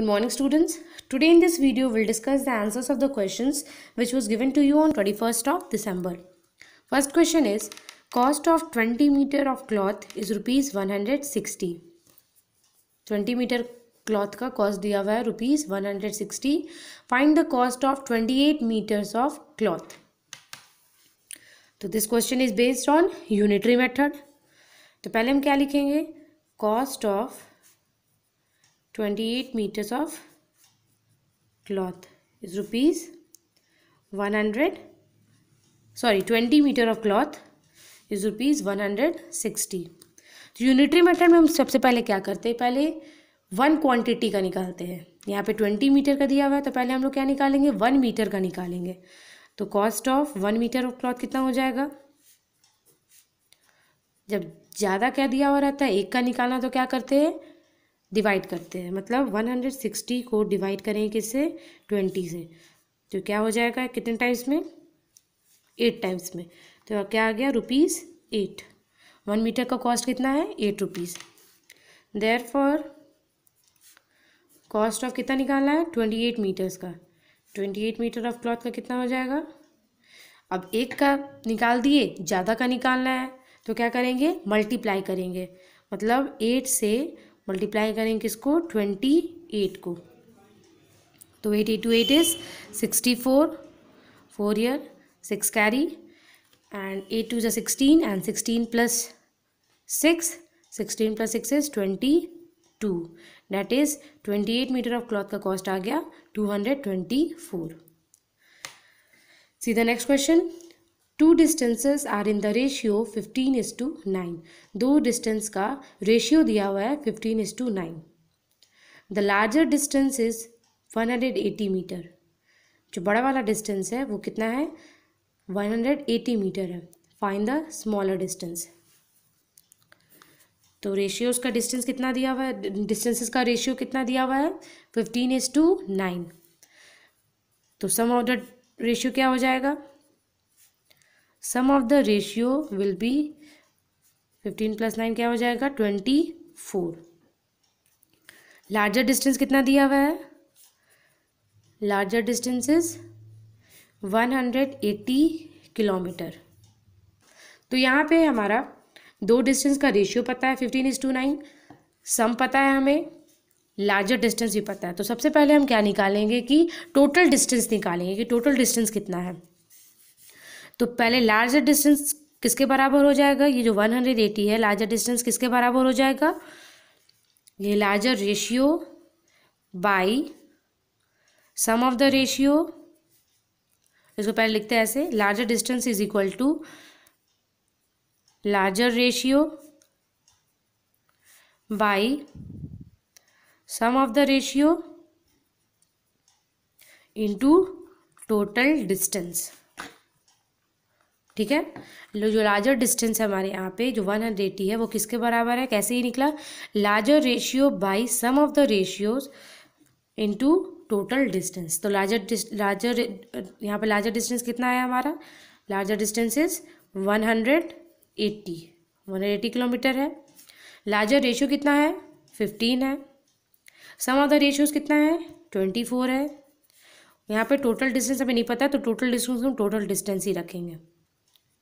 Good morning students. Today in this video we'll discuss the answers of the questions which was given to you on 21st of December. First question is cost of 20 meter of cloth is rupees 160. 20 meter cloth ka cost diya hua hai rupees 160 find the cost of 28 meters of cloth so this question is based on unitary method to pehle hum kya likhenge cost of लिखेंगे 28 meters of cloth is rupees 100 sorry 20 meter of cloth is rupees 160 तो unitary method में हम सबसे पहले क्या करते हैं पहले वन क्वांटिटी का निकालते हैं यहाँ पे ट्वेंटी मीटर का दिया हुआ है तो पहले हम लोग क्या निकालेंगे वन मीटर का निकालेंगे तो cost of one metre of cloth कितना हो जाएगा जब ज़्यादा क्या दिया हुआ रहता है एक का निकालना तो क्या करते हैं डिवाइड करते हैं मतलब वन हंड्रेड सिक्सटी को डिवाइड करें किससे ट्वेंटी से तो क्या हो जाएगा कितने टाइम्स में एट टाइम्स में तो क्या आ गया रुपीज़ एट वन मीटर का कॉस्ट कितना है eight rupees therefore cost of कितना निकालना है ट्वेंटी एट मीटर्स का twenty eight metre of cloth का कितना हो जाएगा अब एक का निकाल दिए ज़्यादा का निकालना है तो क्या करेंगे मल्टीप्लाई करेंगे मतलब एट से मल्टीप्लाई करें किसको ट्वेंटी एट को तो eight eight two eight is sixty four four here six carry and eight two जो sixteen and sixteen plus six sixteen plus six is twenty two that is twenty eight metre of cloth का cost आ गया two hundred twenty four see the next question two distances are in the ratio fifteen is to nine दो distance का ratio दिया हुआ है fifteen is to nine the larger distance is one hundred eighty metre जो बड़ा वाला distance है वो कितना है वन हंड्रेड एटी मीटर है फाइन द स्मॉलर डिस्टेंस तो रेशियोज का डिस्टेंस कितना दिया हुआ है डिस्टेंसेस का रेशियो कितना दिया हुआ है फिफ्टीन इज टू नाइन तो सम ऑफ द रेशियो क्या हो जाएगा sum of the ratio will be fifteen plus nine क्या हो जाएगा ट्वेंटी फोर लार्जर डिस्टेंस कितना दिया हुआ है larger distance is one hundred eighty kilometre तो यहाँ पे हमारा दो डिस्टेंस का रेशियो पता है fifteen is to nine sum पता है हमें लार्जर डिस्टेंस भी पता है तो सबसे पहले हम क्या निकालेंगे कि टोटल डिस्टेंस निकालेंगे कि टोटल डिस्टेंस कितना है तो पहले लार्जर डिस्टेंस किसके बराबर हो जाएगा ये जो वन हंड्रेड एटी है लार्जर डिस्टेंस किसके बराबर हो जाएगा ये larger ratio by sum of the ratio इसको पहले लिखते हैं ऐसे larger distance is equal to larger ratio by sum of the ratio into total distance ठीक है जो लार्जर डिस्टेंस है हमारे यहाँ पे जो वन हंड्रेड एट्टी है वो किसके बराबर है कैसे ही निकला larger ratio by sum of the ratios to total distance तो लार्जर लार्जर यहाँ पे लार्जर डिस्टेंस कितना है हमारा larger distance is one hundred eighty one hundred eighty kilometre है लार्जर रेशियो कितना है फिफ्टीन है सम ऑफ द रेशियोज कितना है ट्वेंटी फोर है यहाँ पे टोटल डिस्टेंस हमें नहीं पता तो टोटल डिस्टेंस हम टोटल डिस्टेंस ही रखेंगे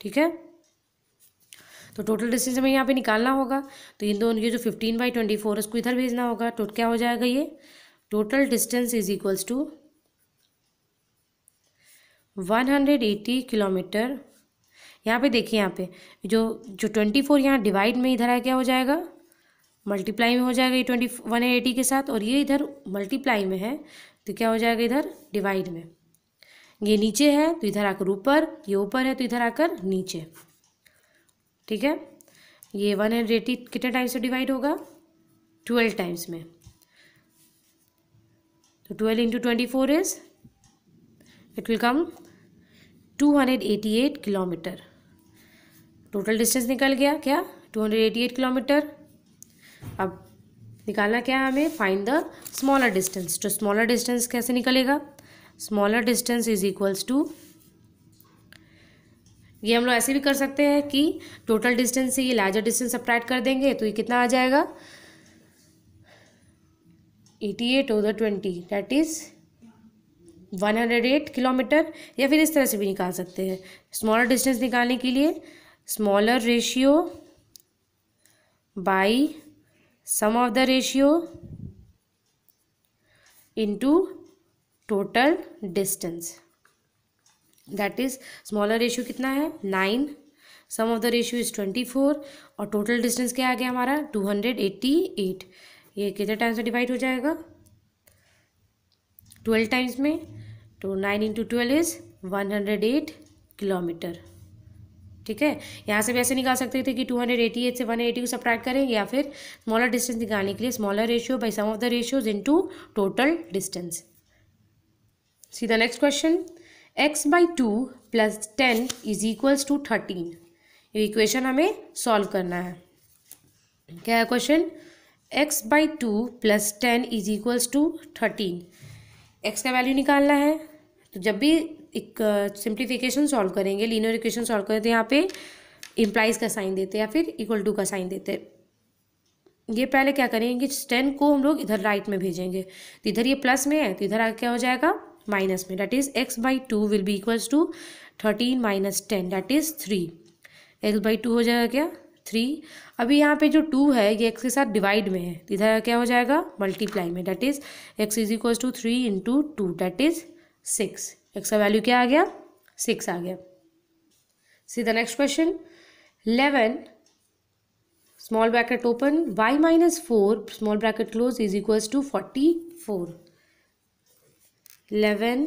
ठीक है तो टोटल डिस्टेंस हमें यहाँ पे निकालना होगा तो इन दोनों ये जो फिफ्टीन बाई ट्वेंटी फोर उसको इधर भेजना होगा तो क्या हो जाएगा ये total distance is equals to one hundred eighty kilometre यहाँ पे देखिए यहाँ पे जो जो ट्वेंटी फोर यहाँ डिवाइड में इधर आया क्या हो जाएगा मल्टीप्लाई में हो जाएगा ये ट्वेंटी वन एटी के साथ और ये इधर मल्टीप्लाई में है तो क्या हो जाएगा इधर डिवाइड में ये नीचे है तो इधर आकर ऊपर ये ऊपर है तो इधर आकर नीचे ठीक है ये वन हंड्रेड एटी कितने टाइम्स से डिवाइड होगा ट्वेल्व टाइम्स में तो twelve into twenty four is it will come two hundred eighty eight kilometre total distance निकल गया क्या two hundred eighty eight kilometre अब निकालना क्या है हमें फाइंड द स्मॉलर डिस्टेंस तो स्मॉलर डिस्टेंस कैसे निकलेगा smaller distance is equals to ये हम लोग ऐसे भी कर सकते हैं कि टोटल डिस्टेंस से ये लार्जर डिस्टेंस सप्राइट कर देंगे तो ये कितना आ जाएगा eighty eight over twenty that is one hundred eight kilometre या फिर इस तरह से भी निकाल सकते हैं स्मॉलर डिस्टेंस निकालने के लिए smaller ratio by sum of the ratio into total distance that is smaller ratio कितना है nine sum of the ratio is twenty four और टोटल डिस्टेंस क्या आ गया हमारा टू हंड्रेड एट्टी एट ये कितने टाइम्स में डिवाइड हो जाएगा ट्वेल्व टाइम्स में तो nine into twelve is one hundred eight kilometre ठीक है यहाँ से भी ऐसे निकाल सकते थे कि टू हंड्रेड एटी एट से वन एटी को सप्रैक्ट करें या फिर स्मॉलर डिस्टेंस निकालने के लिए smaller ratio by sum of the ratios into total distance See the next question. x by 2 plus ten is equals to thirteen ये equation हमें सॉल्व करना है क्या है question x by two plus ten is equals to thirteen x का value निकालना है तो जब भी एक सिंप्लीफिकेशन सॉल्व करेंगे लीनियर इक्वेशन सॉल्व करें तो यहाँ पे इम्प्लाइज का साइन देते हैं या फिर इक्वल टू का साइन देते हैं ये पहले क्या करेंगे कि टेन को हम लोग इधर राइट में भेजेंगे तो इधर ये प्लस में है तो इधर आगे क्या हो जाएगा माइनस में that is x by two will be equals to thirteen minus ten that is three x by two हो जाएगा क्या थ्री अभी यहाँ पे जो टू है ये एक्स के साथ डिवाइड में है तो इधर क्या हो जाएगा मल्टीप्लाई में that is x is equals to three into two that is six x का वैल्यू क्या आ गया सिक्स आ गया see the next question eleven bracket open y minus four small bracket close is equals to forty four eleven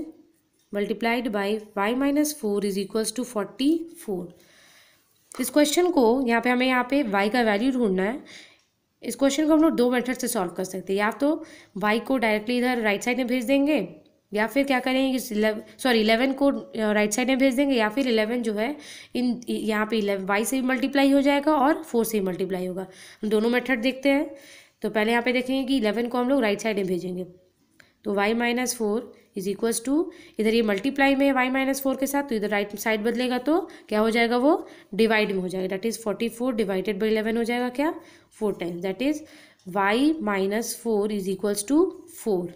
multiplied by y minus four is equals to forty four इस question को यहाँ पे हमें यहाँ पे Y का value ढूंढना है इस क्वेश्चन को हम लोग दो मेथड से सॉल्व कर सकते हैं या तो वाई को डायरेक्टली इधर राइट साइड में भेज देंगे या फिर क्या करेंगे सॉरी इलेवन को राइट साइड में भेज देंगे या फिर इलेवन जो है इन यहाँ पे इलेवन वाई से मल्टीप्लाई हो जाएगा और फोर से मल्टीप्लाई होगा हम दोनों मेथड देखते हैं तो पहले यहाँ पे देखेंगे कि इलेवन को हम लोग राइट साइड में भेजेंगे तो y minus four is equals to इधर ये मल्टीप्लाई में y माइनस फोर के साथ तो इधर राइट साइड बदलेगा तो क्या हो जाएगा वो डिवाइड में हो जाएगा that is forty four divided by eleven हो जाएगा क्या four times that is y minus four is equals to four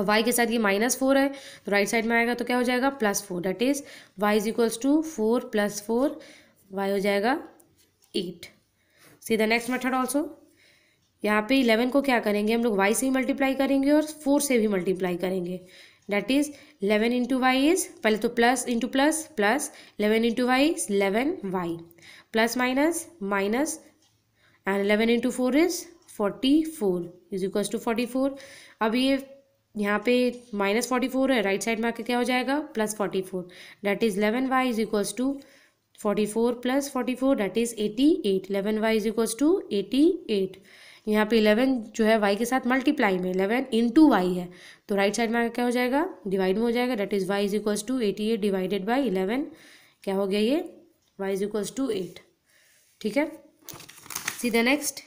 अब y के साथ ये माइनस फोर है तो राइट साइड में आएगा तो क्या हो जाएगा plus four that is y is equals to four plus four y हो जाएगा eight see the next method also यहाँ पे इलेवन को क्या करेंगे हम लोग वाई से ही मल्टीप्लाई करेंगे और फोर से भी मल्टीप्लाई करेंगे that is eleven into y is पहले तो plus into plus plus eleven into y is eleven y plus minus minus and eleven into four is forty four is equals to forty four अब ये यहाँ पे minus forty four है right side में आके क्या हो जाएगा plus forty four that is eleven y is equals to forty four plus forty four that is eighty eight eleven y is equals to eighty eight यहाँ पे eleven जो है वाई के साथ मल्टीप्लाई में इलेवन इन टू वाई है तो right side में क्या हो जाएगा डिवाइड में हो जाएगा that is y is equals to eighty eight divided by eleven क्या हो गया ये y is equals to eight ठीक है see the next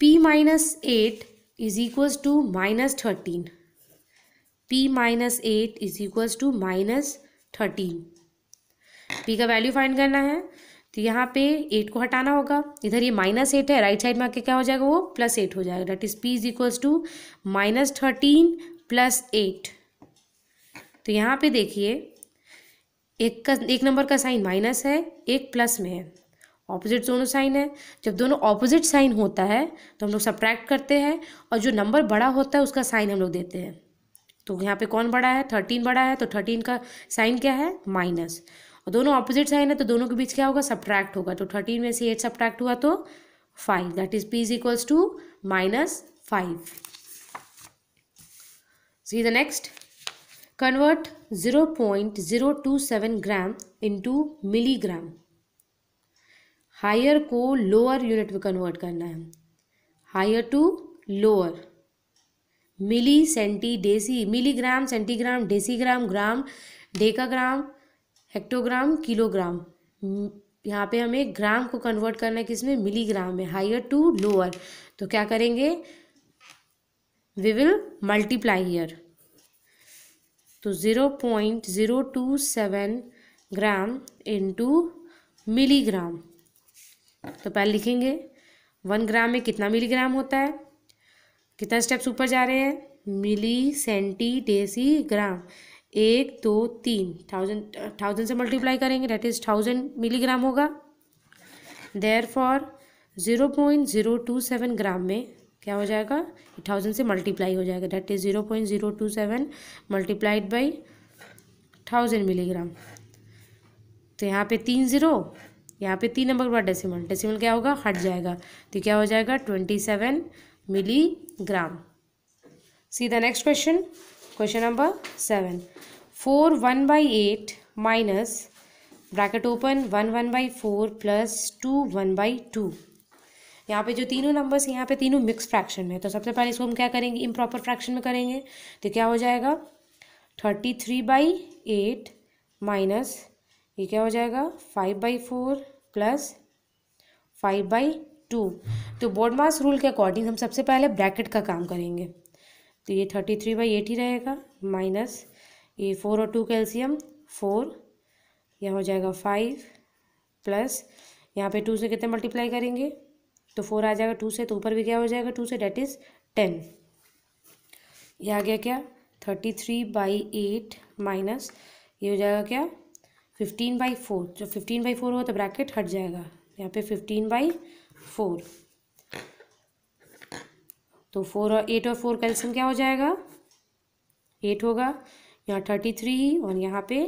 P minus eight is equals to minus thirteen P minus eight is equals to minus thirteen P का value find करना है तो यहाँ पे एट को हटाना होगा इधर ये माइनस एट है राइट साइड में आके क्या हो जाएगा वो प्लस एट हो जाएगा that is P is equals to minus thirteen plus eight तो यहाँ पे देखिए एक का एक नंबर का साइन माइनस है एक प्लस में है ऑपोजिट दोनों साइन है जब दोनों ऑपोजिट साइन होता है तो हम लोग सब्ट्रैक्ट करते हैं और जो नंबर बड़ा होता है उसका साइन हम लोग देते हैं तो यहाँ पे कौन बड़ा है थर्टीन बड़ा है तो थर्टीन का साइन क्या है माइनस और दोनों ऑपोजिट साइन है तो दोनों के बीच क्या होगा सब्ट्रैक्ट होगा तो थर्टीन में से एट सब्ट्रैक्ट हुआ तो five that is P is equals to minus five see the next two seven gram into milligram higher को लोअर यूनिट में कन्वर्ट करना है higher to lower milli centi deci milligram centigram decigram gram decagram hectogram kilogram hmm, यहाँ पे हमें ग्राम को convert करना है किसमें मिलीग्राम में हायर टू लोअर तो क्या करेंगे वी विल मल्टीप्लाई हियर तो zero point zero two seven gram into milligram तो पहले लिखेंगे वन ग्राम में कितना मिलीग्राम होता है कितना स्टेप्स ऊपर जा रहे हैं मिली सेंटी डेसी ग्राम एक दो तीन थाउजेंड थाउजेंड से मल्टीप्लाई करेंगे डेट इज़ थाउजेंड मिलीग्राम होगा therefore zero point zero two seven gram में क्या हो जाएगा थाउजेंड से मल्टीप्लाई हो जाएगा that is zero point zero two seven multiplied by thousand milligram तो यहाँ पे तीन ज़ीरो यहाँ पे तीन नंबर के बाद डेसिमल डेसिमल क्या होगा हट जाएगा तो क्या हो जाएगा twenty seven milligram see the next question question number seven four one by eight minus bracket open one one by four plus two one by two यहाँ पे जो तीनों नंबर्स हैं यहाँ पे तीनों मिक्स फ्रैक्शन में तो सबसे पहले इसको हम क्या करेंगे इम्प्रॉपर फ्रैक्शन में करेंगे तो क्या हो जाएगा thirty three by eight minus ये क्या हो जाएगा five by four plus five by two तो बोर्ड मास रूल के अकॉर्डिंग हम सबसे पहले ब्रैकेट का काम करेंगे तो ये थर्टी थ्री बाई एट ही रहेगा माइनस ये फोर और टू कैल्शियम फोर यह हो जाएगा फाइव प्लस यहाँ पे टू से कितने मल्टीप्लाई करेंगे तो फोर आ जाएगा टू से तो ऊपर भी क्या हो जाएगा टू से डेट इज़ टेन ये आ गया क्या thirty three by eight minus ये हो जाएगा क्या फिफ्टीन बाई फोर जो फिफ्टीन बाई फोर हो तो ब्रैकेट हट जाएगा यहाँ पे फिफ्टीन बाई फोर तो फोर और एट और फोर कैल्सियम क्या हो जाएगा एट होगा यहाँ थर्टी थ्री और यहाँ पे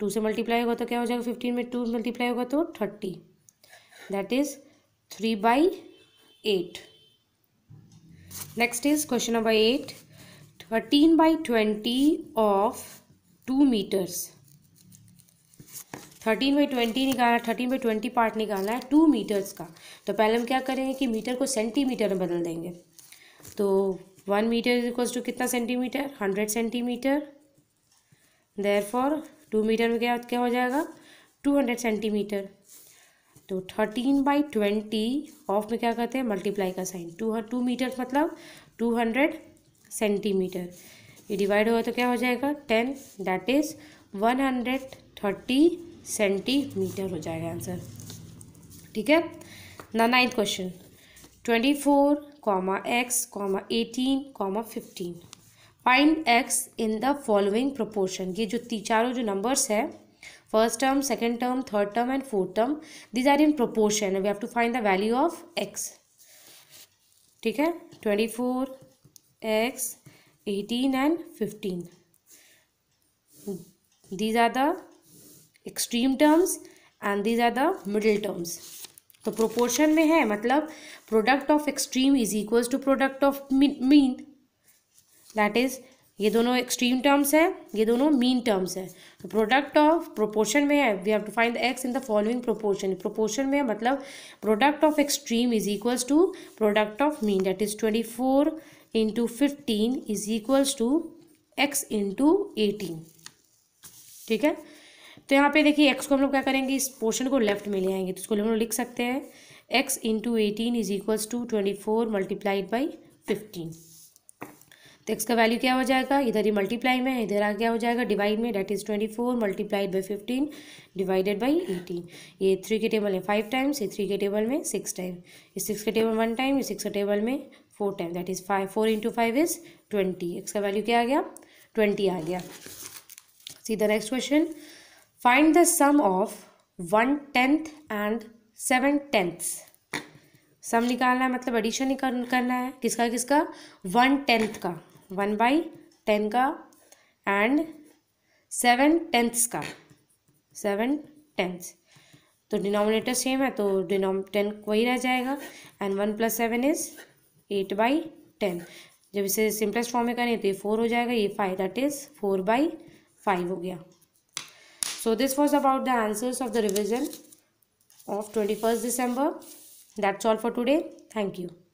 टू से मल्टीप्लाई होगा तो क्या हो जाएगा फिफ्टीन में टू मल्टीप्लाई होगा तो thirty that is three by eight next is question number eight thirteen by twenty of two metres thirteen by twenty निकालना थर्टीन बाई ट्वेंटी पार्ट निकालना है टू मीटर्स का तो पहले हम क्या करेंगे कि मीटर को सेंटीमीटर में बदल देंगे तो one metre is equal to कितना centimetre hundred centimetre therefore two metre में क्या क्या हो जाएगा टू हंड्रेड सेंटीमीटर तो थर्टीन बाई ट्वेंटी ऑफ में क्या कहते हैं मल्टीप्लाई का साइन टू टू मीटर मतलब टू हंड्रेड सेंटीमीटर ये डिवाइड होगा तो क्या हो जाएगा ten that is one hundred thirty centimetre हो जाएगा आंसर ठीक है ना ninth question twenty four comma x comma eighteen comma fifteen find x in the following proportion ये जो तीन चारों जो नंबर्स है first term second term third term and fourth term these are in proportion we have to find the value of x ठीक है twenty four x eighteen and fifteen these are the extreme terms and these are the middle terms तो proportion में है मतलब product of extreme is equals to product of mean that is ये दोनों extreme terms हैं ये दोनों mean terms हैं तो प्रोडक्ट ऑफ प्रोपोर्शन में है we have to find x in the following proportion proportion में है मतलब product of extreme is equals to product of mean that is twenty four into fifteen is equals to x into eighteen ठीक है तो यहाँ पे देखिए x को हम लोग क्या करेंगे इस पोर्शन को लेफ्ट में ले आएंगे तो इसको हम लोग लिख सकते हैं x into eighteen is equals to twenty four multiplied by fifteen तो एक्स का वैल्यू क्या हो जाएगा इधर ही मल्टीप्लाई में इधर आ क्या हो जाएगा डिवाइड में that is twenty four multiplied by fifteen divided by eighteen ये थ्री के टेबल में फाइव टाइम्स ये थ्री के टेबल में सिक्स टाइम ये सिक्स के टेबल वन टाइम ये सिक्स के टेबल में four time that is five four into five is twenty x का वैल्यू क्या आ गया ट्वेंटी आ गया सीधा next question find the sum of one tenth and seven टेंथ्स सम निकालना है मतलब एडिशन ही करना है किसका किसका वन टेंथ का वन बाई टेन का एंड सेवन टेंथ्स का सेवन टेंथ्स तो डिनोमिनेटर सेम है तो डिनोम टेन वही रह जाएगा and one plus seven is eight by ten जब इसे सिंपलेस्ट फॉर्म में करें तो ये फोर हो जाएगा ये five that is four by five हो गया So this was about the answers of the revision of 21st December. That's all for today. Thank you.